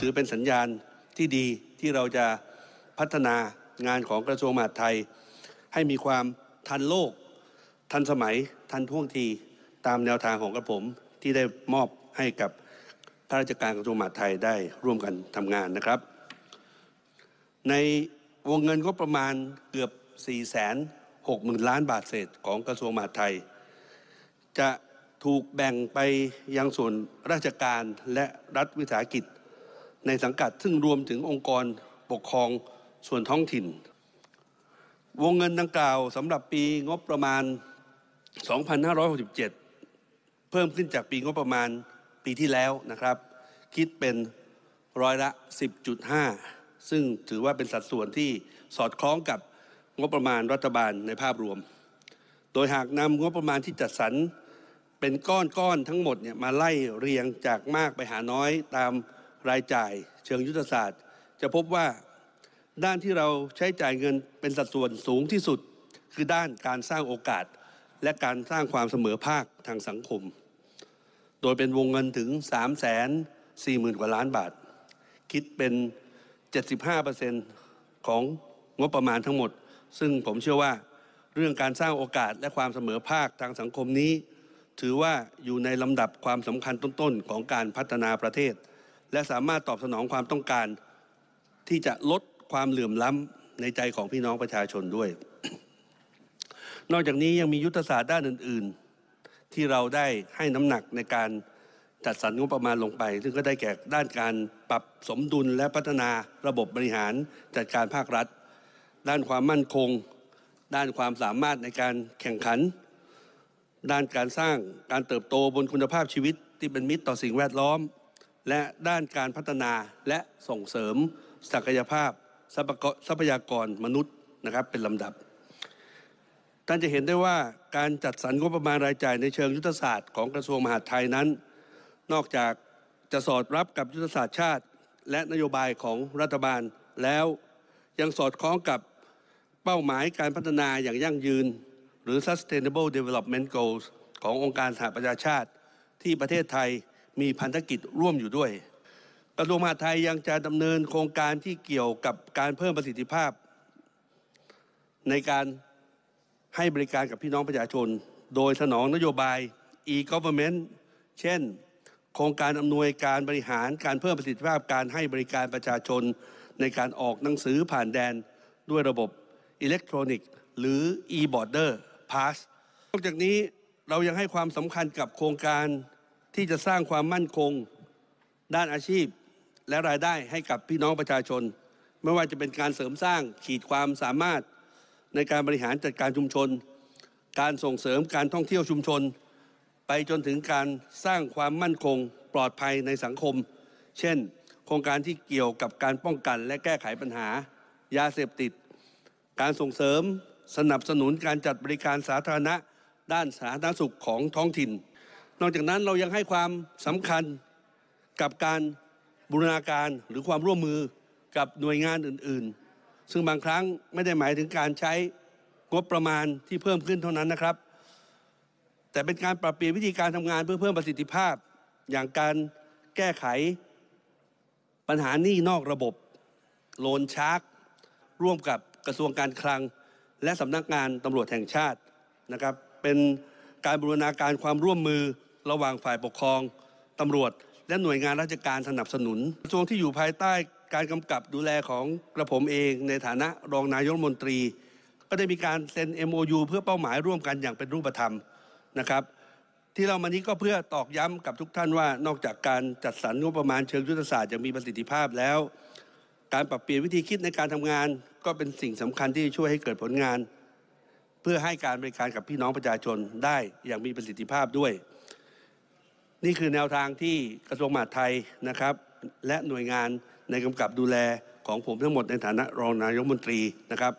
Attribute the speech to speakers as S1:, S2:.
S1: ถือเป็นสัญญาณที่ดีที่เราจะพัฒนางานของกระทรวงมหาดไทย ให้มีความทันโลกทันสมัยทันท่วงทีตามแนวทางของกระผมที่ได้มอบให้กับข้าราชการกระทรวงมหาดไทยได้ร่วมกันทำงานนะครับ ในวงเงินก็ประมาณเกือบ4 6 0 0 0 0ล้านบาทเศษของกระทรวงมหาดไทย จะถูกแบ่งไปยังส่วนราชการและรัฐวิสาหกิจในสังกัดซึ่งรวมถึงองค์กรปกครองส่วนท้องถิ่น วงเงินดังกล่าวสำหรับปีงบประมาณ 2,567เพิ่มขึ้นจากปีงบประมาณปีที่แล้วนะครับ คิดเป็นร้อยละ 10.5 ซึ่งถือว่าเป็นสัดส่วนที่สอดคล้องกับงบประมาณรัฐบาลในภาพรวม โดยหากนำงบประมาณที่จัดสรรเป็นก้อนๆทั้งหมดเนี่ยมาไล่เรียงจากมากไปหาน้อยตามรายจ่ายเชิงยุทธศาสตร์จะพบว่าด้านที่เราใช้จ่ายเงินเป็นสัดส่วนสูงที่สุดคือด้านการสร้างโอกาสและการสร้างความเสมอภาคทางสังคม โดยเป็นวงเงินถึง3 4 0 0 0 0กว่าล้านบาท คิดเป็น75%ของงบประมาณทั้งหมดซึ่งผมเชื่อว่า เรื่องการสร้างโอกาสและความเสมอภาคทางสังคมนี้ ถือว่าอยู่ในลำดับความสำคัญต้นๆ ของการพัฒนาประเทศและสามารถตอบสนองความต้องการ ที่จะลดความเหลื่อมล้ำในใจของพี่น้องประชาชนด้วย นอกจากนี้ยังมียุทธศาสตร์ด้านอื่น ๆ ที่เราได้ให้น้ำหนักในการจัดสรรงบประมาณลงไป ซึ่งก็ได้แก่ด้านการปรับสมดุลและพัฒนาระบบบริหารจัดการภาครัฐ ด้านความมั่นคง ด้านความสามารถในการแข่งขัน ด้านการสร้างการเติบโตบนคุณภาพชีวิตที่เป็นมิตรต่อสิ่งแวดล้อมและด้านการพัฒนาและส่งเสริมศักยภาพทรัพยากรมนุษย์นะครับเป็นลำดับท่านจะเห็นได้ว่าการจัดสรรงบประมาณรายจ่ายในเชิงยุทธศาสตร์ของกระทรวงมหาดไทยนั้น นอกจากจะสอดรับกับยุทธศาสตร์ชาติ และนโยบายของรัฐบาล แล้วยังสอดคล้องกับเป้าหมายการพัฒนาอย่างยั่งยืน หรือ Sustainable Development Goals ขององค์การสหประชาชาติที่ประเทศไทยมีพันธกิจร่วมอยู่ด้วยกระทรวงมหาดไทยยังจะดำเนินโครงการที่เกี่ยวกับการเพิ่มประสิทธิภาพ ในการให้บริการกับพี่น้องประชาชน โดยสนองนโยบาย e-government เช่น โครงการอำนวยการบริหารการเพิ่มประสิทธิภาพการให้บริการประชาชน ในการออกหนังสือผ่านแดนด้วยระบบอิเล็กทรอนิกส์หรือ e-border pass นอกจากนี้เรายังให้ความสำคัญกับโครงการที่จะสร้างความมั่นคงด้านอาชีพและรายได้ให้กับพี่น้องประชาชนไม่ว่าจะเป็นการเสริมสร้างขีดความสามารถในการบริหารจัดการชุมชน การส่งเสริมการท่องเที่ยวชุมชน ไปจนถึงการสร้างความมั่นคงปลอดภัยในสังคม เช่น โครงการที่เกี่ยวกับการป้องกันและแก้ไขปัญหายาเสพติด การส่งเสริมสนับสนุนการจัดบริการสาธารณะ ด้านสาธารณสุขของท้องถิ่นนอกจากนั้นเรายังให้ความสำคัญกับการบูรณาการหรือความร่วมมือกับหน่วยงานอื่นๆ ซึ่งบางครั้งไม่ได้หมายถึงการใช้งบประมาณที่เพิ่มขึ้นเท่านั้นนะครับ แต่เป็นการปรับเปลี่ยนวิธีการทำงานเพื่อเพิ่มประสิทธิภาพ อย่างการแก้ไขปัญหานี้นอกระบบ โลนชาร์กร่วมกับกระทรวงการคลัง และสำนักงานตำรวจแห่งชาตินะครับเป็นการบูรณาการความร่วมมือระหว่างฝ่ายปกครองตำรวจและหน่วยงานราชการสนับสนุนกระทรวงที่อยู่ภายใต้การกำกับดูแลของกระผมเอง ในฐานะรองนายกรัฐมนตรีก็ได้มีการเซ็น MOU เพื่อเป้าหมายร่วมกันอย่างเป็นรูปธรรมนะครับ ที่เรามานี้ก็เพื่อตอกย้ำกับทุกท่านว่า นอกจากการจัดสรรงบประมาณเชิงยุทธศาสตร์อย่างมีประสิทธิภาพแล้ว การปรับเปลี่ยนวิธีคิดในการทำงาน ก็เป็นสิ่งสำคัญที่ช่วยให้เกิดผลงาน เพื่อให้การบริการกับพี่น้องประชาชนได้อย่างมีประสิทธิภาพด้วยนี่คือแนวทางที่กระทรวงมหาดไทยนะครับ และหน่วยงานในกำกับดูแลของผมทั้งหมดในฐานะรองนายกมนตรีนะครับ